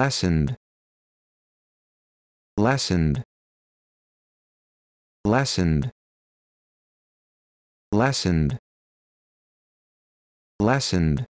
lessened lessened lessened lessened lessened